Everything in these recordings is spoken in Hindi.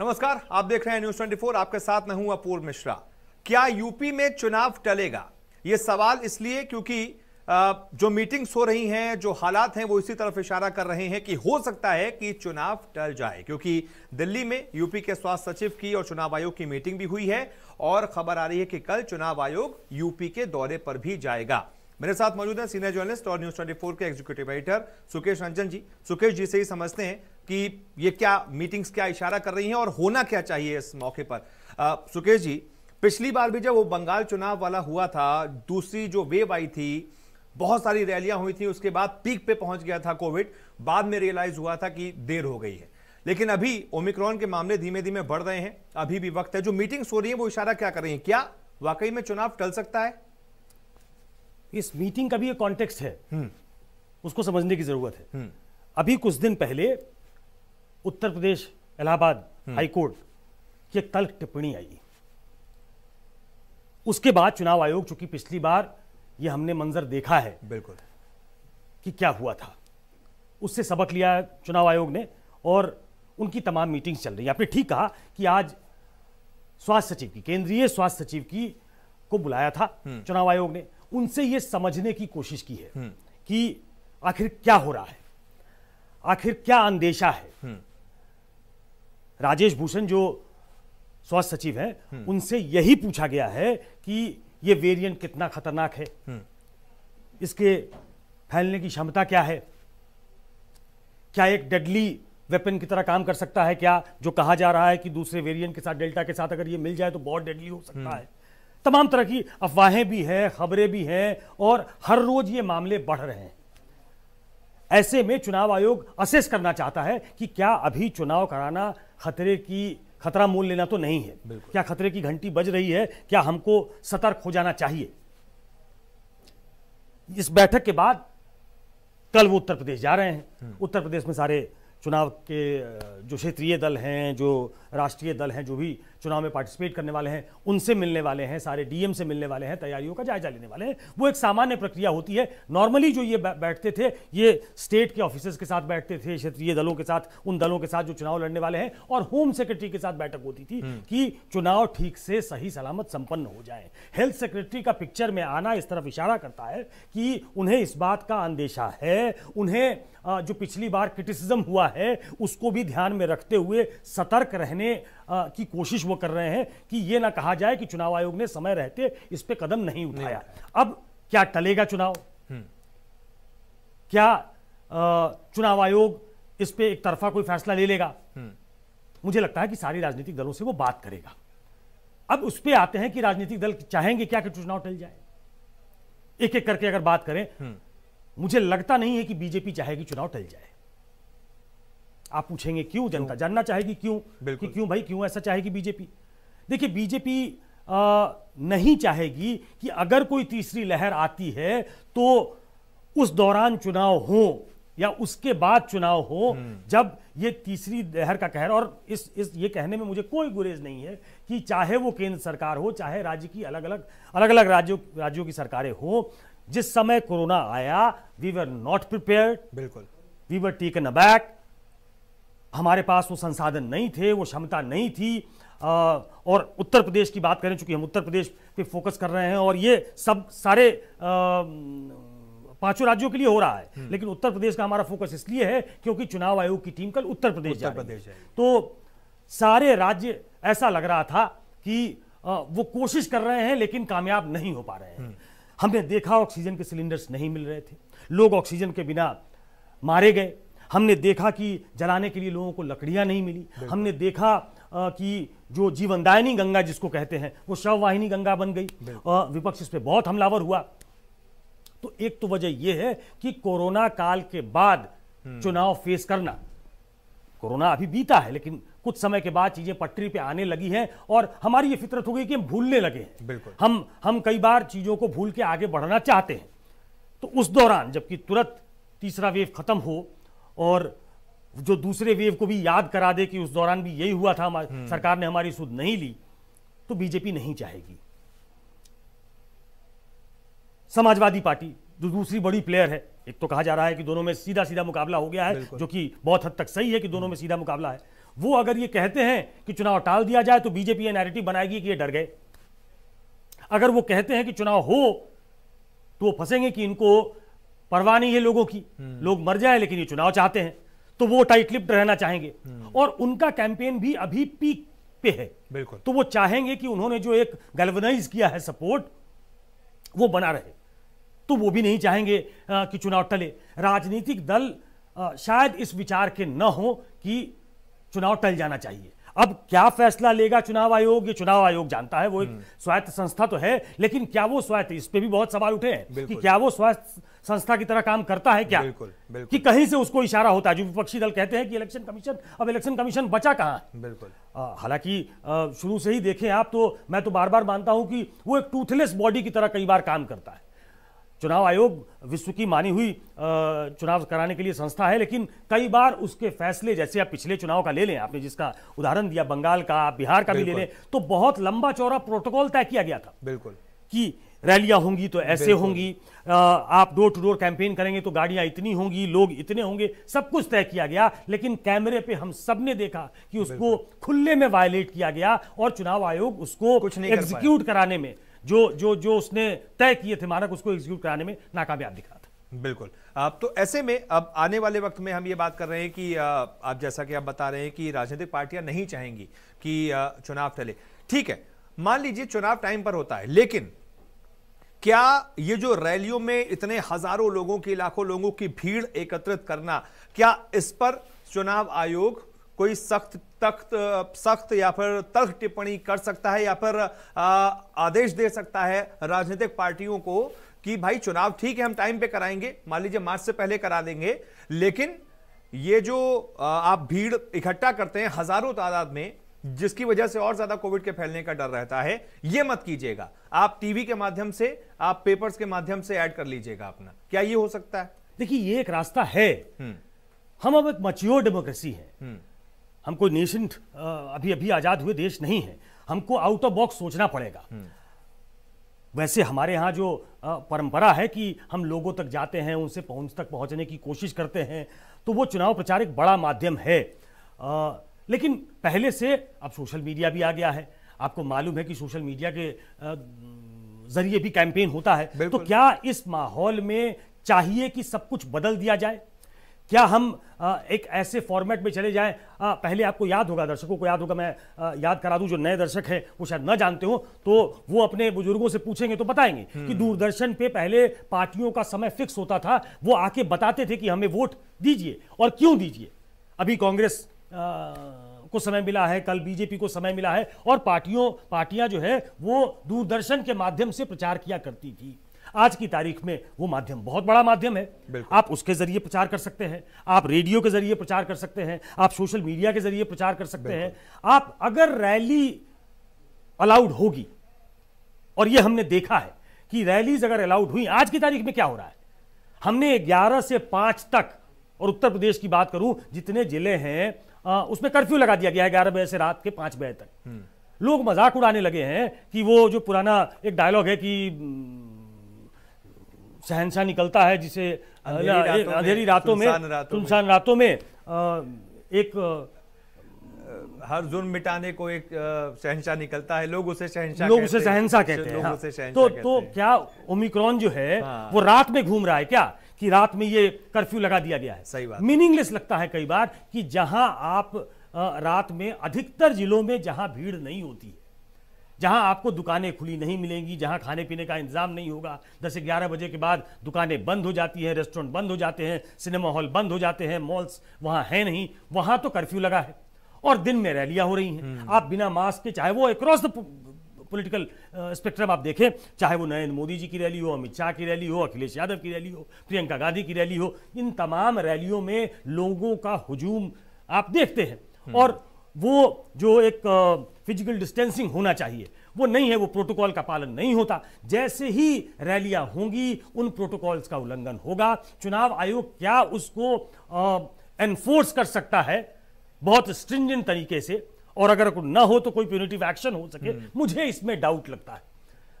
नमस्कार आप देख रहे हैं न्यूज 24 आपके साथ मैं हूं अपूर्व मिश्रा क्या यूपी में चुनाव टलेगा यह सवाल इसलिए क्योंकि जो मीटिंग्स हो रही हैं जो हालात हैं वो इसी तरफ इशारा कर रहे हैं कि हो सकता है कि चुनाव टल जाए क्योंकि दिल्ली में यूपी के स्वास्थ्य सचिव की और चुनाव आयोग की मीटिंग भी हुई है और खबर आ रही है कि कल चुनाव आयोग यूपी के दौरे पर भी जाएगा मेरे साथ मौजूद हैं सीनियर जर्नलिस्ट और न्यूज ट्वेंटी के एग्जीक्यूटिव एडिटर सुकेश रंजन जी सुकेश जी से ही समझते हैं कि ये क्या मीटिंग्स क्या इशारा कर रही हैं और होना क्या चाहिए इस मौके पर आ, सुकेश जी पिछली बार भी जब वो बंगाल चुनाव वाला हुआ था दूसरी जो वेव आई थी बहुत सारी रैलियां हुई थी उसके बाद पीक पे पहुंच गया था कोविड बाद में रियलाइज हुआ था कि देर हो गई है लेकिन अभी ओमिक्रॉन के मामले धीमे धीमे बढ़ रहे हैं अभी भी वक्त है जो मीटिंग्स हो रही है वो इशारा क्या कर रही है क्या वाकई में चुनाव टल सकता है इस मीटिंग का भी एक कॉन्टेक्स्ट है हम्म। उसको समझने की जरूरत है हम्म। अभी कुछ दिन पहले उत्तर प्रदेश इलाहाबाद हम्म। हाईकोर्ट की एक तल्ख टिप्पणी आई उसके बाद चुनाव आयोग चूंकि पिछली बार यह हमने मंजर देखा है बिल्कुल कि क्या हुआ था उससे सबक लिया चुनाव आयोग ने और उनकी तमाम मीटिंग्स चल रही है आपने ठीक कहा कि आज स्वास्थ्य सचिव की केंद्रीय स्वास्थ्य सचिव की को बुलाया था चुनाव आयोग ने उनसे ये समझने की कोशिश की है हम्म। कि आखिर क्या हो रहा है आखिर क्या अंदेशा है हम्म। राजेश भूषण जो स्वास्थ्य सचिव हैं हम्म। उनसे यही पूछा गया है कि ये वेरिएंट कितना खतरनाक है इसके फैलने की क्षमता क्या है क्या एक डेडली वेपन की तरह काम कर सकता है क्या जो कहा जा रहा है कि दूसरे वेरिएंट के साथ डेल्टा के साथ अगर ये मिल जाए तो बहुत डेडली हो सकता है तमाम तरह की अफवाहें भी हैं खबरें भी हैं और हर रोज ये मामले बढ़ रहे हैं ऐसे में चुनाव आयोग असेस करना चाहता है कि क्या अभी चुनाव कराना खतरे की खतरा मोल लेना तो नहीं है क्या खतरे की घंटी बज रही है क्या हमको सतर्क हो जाना चाहिए इस बैठक के बाद कल वो उत्तर प्रदेश जा रहे हैं हम्म। उत्तर प्रदेश में सारे चुनाव के जो क्षेत्रीय दल हैं जो राष्ट्रीय दल हैं जो भी चुनाव में पार्टिसिपेट करने वाले हैं उनसे मिलने वाले हैं सारे डीएम से मिलने वाले हैं तैयारियों का जायजा लेने वाले हैं वो एक सामान्य प्रक्रिया होती है नॉर्मली जो ये बैठते थे ये स्टेट के ऑफिसर्स के साथ बैठते थे क्षेत्रीय दलों के साथ उन दलों के साथ जो चुनाव लड़ने वाले हैं और होम सेक्रेटरी के साथ बैठक होती थी हम्म। कि चुनाव ठीक से सही सलामत संपन्न हो जाए हेल्थ सेक्रेटरी का पिक्चर में आना इस तरफ इशारा करता है कि उन्हें इस बात का अंदेशा है उन्हें जो पिछली बार क्रिटिसिज्म हुआ है उसको भी ध्यान में रखते हुए सतर्क रहने कहने की कोशिश वो कर रहे हैं कि ये ना कहा जाए कि चुनाव आयोग ने समय रहते इस पर कदम नहीं उठाया अब क्या टलेगा चुनाव हम्म। क्या चुनाव आयोग इस पर एक तरफा कोई फैसला ले लेगा हम्म। मुझे लगता है कि सारी राजनीतिक दलों से वो बात करेगा अब उस पर आते हैं कि राजनीतिक दल चाहेंगे क्या कि चुनाव टल जाए एक एक करके अगर बात करें हम्म। मुझे लगता नहीं है कि बीजेपी चाहेगी चुनाव टल जाए आप पूछेंगे क्यों जनता जानना चाहेगी क्यों कि क्यों भाई क्यों ऐसा चाहेगी बीजेपी देखिए बीजेपी नहीं चाहेगी कि अगर कोई तीसरी लहर आती है तो उस दौरान चुनाव हो या उसके बाद चुनाव हो हम्म। जब ये तीसरी लहर का कहर और इस इस ये कहने में मुझे कोई गुरेज नहीं है कि चाहे वो केंद्र सरकार हो चाहे राज्य की अलग अलग अलग अलग राज्यों राज्यों की सरकारें हो जिस समय कोरोना आया वी वर नॉट प्रिपेयर बिल्कुल we were taken aback हमारे पास वो संसाधन नहीं थे वो क्षमता नहीं थी आ, और उत्तर प्रदेश की बात करें चूंकि हम उत्तर प्रदेश पे फोकस कर रहे हैं और ये सब सारे पांचों राज्यों के लिए हो रहा है हम्म। लेकिन उत्तर प्रदेश का हमारा फोकस इसलिए है क्योंकि चुनाव आयोग की टीम कल उत्तर प्रदेश उत्तर प्रदेश है तो सारे राज्य ऐसा लग रहा था कि आ, वो कोशिश कर रहे हैं लेकिन कामयाब नहीं हो पा रहे हैं हम्म। हमने देखा ऑक्सीजन के सिलेंडर्स नहीं मिल रहे थे लोग ऑक्सीजन के बिना मारे गए हमने देखा कि जलाने के लिए लोगों को लकड़ियाँ नहीं मिली हमने देखा कि जो जीवनदायनी गंगा जिसको कहते हैं वो शववाहिनी गंगा बन गई विपक्ष इस पर बहुत हमलावर हुआ तो एक तो वजह यह है कि कोरोना काल के बाद हम्म। चुनाव फेस करना कोरोना अभी बीता है लेकिन कुछ समय के बाद चीजें पटरी पे आने लगी हैं और हमारी ये फितरत हो गई कि हम भूलने लगे हैं बिल्कुल हम हम कई बार चीजों को भूल के आगे बढ़ना चाहते हैं तो उस दौरान जबकि तुरंत तीसरा वेव खत्म हो और जो दूसरे वेव को भी याद करा दे कि उस दौरान भी यही हुआ था हम्म। सरकार ने हमारी सुध नहीं ली तो बीजेपी नहीं चाहेगी समाजवादी पार्टी जो दूसरी बड़ी प्लेयर है एक तो कहा जा रहा है कि दोनों में सीधा सीधा मुकाबला हो गया है जो कि बहुत हद तक सही है कि दोनों में हम्म। सीधा मुकाबला है वो अगर ये कहते हैं कि चुनाव टाल दिया जाए तो बीजेपी ये नैरेटिव बनाएगी कि ये डर गए अगर वो कहते हैं कि चुनाव हो तो वो फंसेंगे कि इनको परवाह नहीं है लोगों की हम्म। लोग मर जाए लेकिन ये चुनाव चाहते हैं तो वो टाइट लिप्ट रहना चाहेंगे हम्म। और उनका कैंपेन भी अभी पीक पे है बिल्कुल तो वो चाहेंगे कि उन्होंने जो एक गलवनाइज किया है सपोर्ट वो बना रहे तो वो भी नहीं चाहेंगे आ, कि चुनाव टले राजनीतिक दल आ, शायद इस विचार के न हो कि चुनाव टल जाना चाहिए अब क्या फैसला लेगा चुनाव आयोग ये चुनाव आयोग जानता है वो एक हम्म। स्वायत्त संस्था तो है लेकिन क्या वो स्वायत्त इस पर भी बहुत सवाल उठे हैं कि क्या वो स्वायत्त संस्था की तरह काम करता है क्या बिल्कुल, बिल्कुल। कि कहीं से उसको इशारा होता है जो विपक्षी दल कहते हैं कि इलेक्शन कमीशन अब इलेक्शन कमीशन बचा कहाँ बिल्कुल हालांकि शुरू से ही देखें आप तो मैं तो बार बार मानता हूं कि वो एक टूथलेस बॉडी की तरह कई बार काम करता है चुनाव आयोग विश्व की मानी हुई चुनाव कराने के लिए संस्था है लेकिन कई बार उसके फैसले जैसे आप पिछले चुनाव का ले लें आपने जिसका उदाहरण दिया बंगाल का बिहार का भी ले लें तो बहुत लंबा चौड़ा प्रोटोकॉल तय किया गया था बिल्कुल कि रैलियां होंगी तो ऐसे होंगी आप डोर टू डोर कैंपेन करेंगे तो गाड़ियां इतनी होंगी लोग इतने होंगे सब कुछ तय किया गया लेकिन कैमरे पे हम सब ने देखा कि उसको खुले में वायलेट किया गया और चुनाव आयोग उसको कुछ नहीं एग्जीक्यूट कराने में जो जो जो उसने तय किए थे मानक उसको एग्जीक्यूट कराने में नाकामयाब दिखा था बिल्कुल अब तो ऐसे में अब आने वाले वक्त में हम ये बात कर रहे हैं कि आप जैसा कि आप बता रहे हैं कि राजनीतिक पार्टियां नहीं चाहेंगी कि चुनाव टले ठीक है मान लीजिए चुनाव टाइम पर होता है लेकिन क्या ये जो रैलियों में इतने हजारों लोगों की लाखों लोगों की भीड़ एकत्रित करना क्या इस पर चुनाव आयोग कोई सख्त तख्त सख्त या फिर तख्त टिप्पणी कर सकता है या फिर आदेश दे सकता है राजनीतिक पार्टियों को कि भाई चुनाव ठीक है हम टाइम पे कराएंगे मान लीजिए मार्च से पहले करा देंगे लेकिन ये जो आप भीड़ इकट्ठा करते हैं हजारों तादाद में जिसकी वजह से और ज्यादा कोविड के फैलने का डर रहता है यह मत कीजिएगा आप टीवी के माध्यम से आप पेपर्स के माध्यम से ऐड कर लीजिएगा अपना क्या ये हो सकता है देखिए ये एक रास्ता है हम्म। हम अब एक मच्योर डेमोक्रेसी है हम्म। हम कोई नेशेंट अभी अभी आज़ाद हुए देश नहीं है हमको आउट ऑफ बॉक्स सोचना पड़ेगा हम्म। वैसे हमारे यहाँ जो परंपरा है कि हम लोगों तक जाते हैं उनसे पहुंच तक पहुंचने की कोशिश करते हैं तो वो चुनाव प्रचार एक बड़ा माध्यम है आ, लेकिन पहले से अब सोशल मीडिया भी आ गया है आपको मालूम है कि सोशल मीडिया के जरिए भी कैंपेन होता है तो क्या इस माहौल में चाहिए कि सब कुछ बदल दिया जाए क्या हम एक ऐसे फॉर्मेट में चले जाएं पहले आपको याद होगा दर्शकों को याद होगा मैं याद करा दूं जो नए दर्शक हैं वो शायद ना जानते हो तो वो अपने बुजुर्गों से पूछेंगे तो बताएंगे कि हम्म। दूरदर्शन पे पहले पार्टियों का समय फिक्स होता था वो आके बताते थे कि हमें वोट दीजिए और क्यों दीजिए अभी कांग्रेस को समय मिला है कल बीजेपी को समय मिला है और पार्टियों पार्टियां जो है वो दूरदर्शन के माध्यम से प्रचार किया करती थी आज की तारीख में वो माध्यम बहुत बड़ा माध्यम है आप उसके जरिए प्रचार कर सकते हैं आप रेडियो के जरिए प्रचार कर सकते हैं आप सोशल मीडिया के जरिए प्रचार कर सकते हैं आप अगर रैली अलाउड होगी और ये हमने देखा है कि रैलीज अगर अलाउड हुई आज की तारीख में क्या हो रहा है हमने 11 से 5 तक और उत्तर प्रदेश की बात करूं जितने जिले हैं आ, उसमें कर्फ्यू लगा दिया गया है ग्यारह बजे से रात के पांच बजे तक हम्म। लोग मजाक उड़ाने लगे हैं कि वो जो पुराना एक डायलॉग है कि शहनशाह निकलता है जिसे अंधेरी रातों में सुनसान रातों में एक हर जुर्म मिटाने को एक शहनशाह निकलता है लोग उसे शहनशाह लोग उसे शहनशाह कहते हैं लोग हाँ। उसे शहनशाह तो तो क्या ओमिक्रॉन जो है हाँ। वो रात में घूम रहा है क्या कि रात में ये कर्फ्यू लगा दिया गया है सही बात मीनिंगलेस लगता है कई बार कि जहां आप रात में अधिकतर जिलों में जहां भीड़ नहीं होती जहां आपको दुकानें खुली नहीं मिलेंगी जहां खाने पीने का इंतजाम नहीं होगा दस ग्यारह बजे के बाद दुकानें बंद हो जाती हैं रेस्टोरेंट बंद हो जाते हैं सिनेमा हॉल बंद हो जाते हैं मॉल्स वहां है नहीं वहां तो कर्फ्यू लगा है और दिन में रैलियां हो रही हैं हम्म। आप बिना मास्क के चाहे वो अक्रॉस द पोलिटिकल स्पेक्ट्रम आप देखें चाहे वो नरेंद्र मोदी जी की रैली हो अमित शाह की रैली हो अखिलेश यादव की रैली हो प्रियंका गांधी की रैली हो इन तमाम रैलियों में लोगों का हजूम आप देखते हैं हम्म। और वो जो एक फिजिकल डिस्टेंसिंग होना चाहिए वो नहीं है वो प्रोटोकॉल का पालन नहीं होता जैसे ही रैलियां होंगी उन प्रोटोकॉल्स का उल्लंघन होगा चुनाव आयोग क्या उसको एनफोर्स कर सकता है बहुत स्ट्रिंजेंट तरीके से और अगर ना हो तो कोई प्यूनिटिव एक्शन हो सके हम्म। मुझे इसमें डाउट लगता है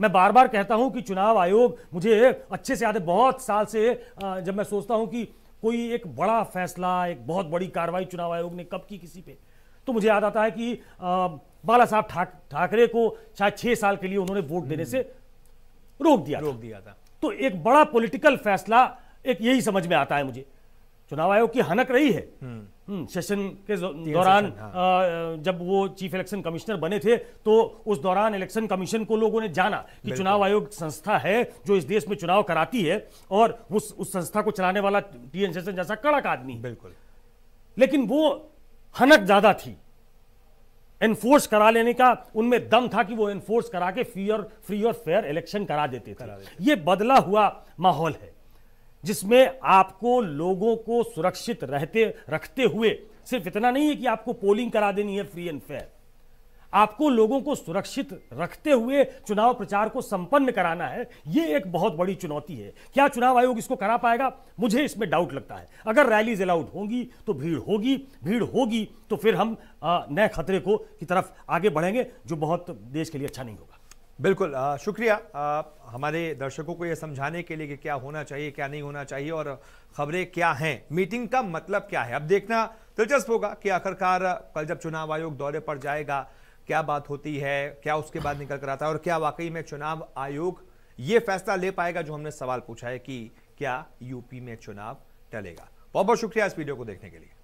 मैं बार बार कहता हूं कि चुनाव आयोग मुझे अच्छे से याद है बहुत साल से जब मैं सोचता हूं कि कोई एक बड़ा फैसला एक बहुत बड़ी कार्रवाई चुनाव आयोग ने कब की किसी पे तो मुझे याद आता है कि बाला साहब ठाक ठाकरे को शायद छह साल के लिए उन्होंने वोट देने से रोक दिया रोक दिया था तो एक बड़ा पॉलिटिकल फैसला एक यही समझ में आता है मुझे चुनाव आयोग की हनक रही है हम्म। हम्म, सेशन के दौरान हाँ। जब वो चीफ इलेक्शन कमिश्नर बने थे तो उस दौरान इलेक्शन कमीशन को लोगों ने जाना कि चुनाव आयोग संस्था है जो इस देश में चुनाव कराती है और उस उस संस्था को चलाने वाला टीएन सेशन जैसा कड़क आदमी बिल्कुल लेकिन वो हनक ज्यादा थी एनफोर्स करा लेने का उनमें दम था कि वो एनफोर्स करा के फ्री और फ्री और फेयर इलेक्शन करा देते थे ये बदला हुआ माहौल है जिसमें आपको लोगों को सुरक्षित रहते रखते हुए सिर्फ इतना नहीं है कि आपको पोलिंग करा देनी है फ्री एंड फेयर आपको लोगों को सुरक्षित रखते हुए चुनाव प्रचार को संपन्न कराना है यह एक बहुत बड़ी चुनौती है क्या चुनाव आयोग इसको करा पाएगा मुझे इसमें डाउट लगता है अगर रैलीज अलाउड होंगी तो भीड़ होगी भीड़ होगी तो फिर हम नए खतरे को की तरफ आगे बढ़ेंगे जो बहुत देश के लिए अच्छा नहीं होगा बिल्कुल आ, शुक्रिया आ, हमारे दर्शकों को यह समझाने के लिए कि क्या होना चाहिए क्या नहीं होना चाहिए और खबरें क्या हैं मीटिंग का मतलब क्या है अब देखना दिलचस्प होगा कि आखिरकार कल जब चुनाव आयोग दौरे पर जाएगा क्या बात होती है क्या उसके बाद निकल कर आता है और क्या वाकई में चुनाव आयोग ये फैसला ले पाएगा जो हमने सवाल पूछा है कि क्या यूपी में चुनाव टलेगा बहुत बहुत शुक्रिया इस वीडियो को देखने के लिए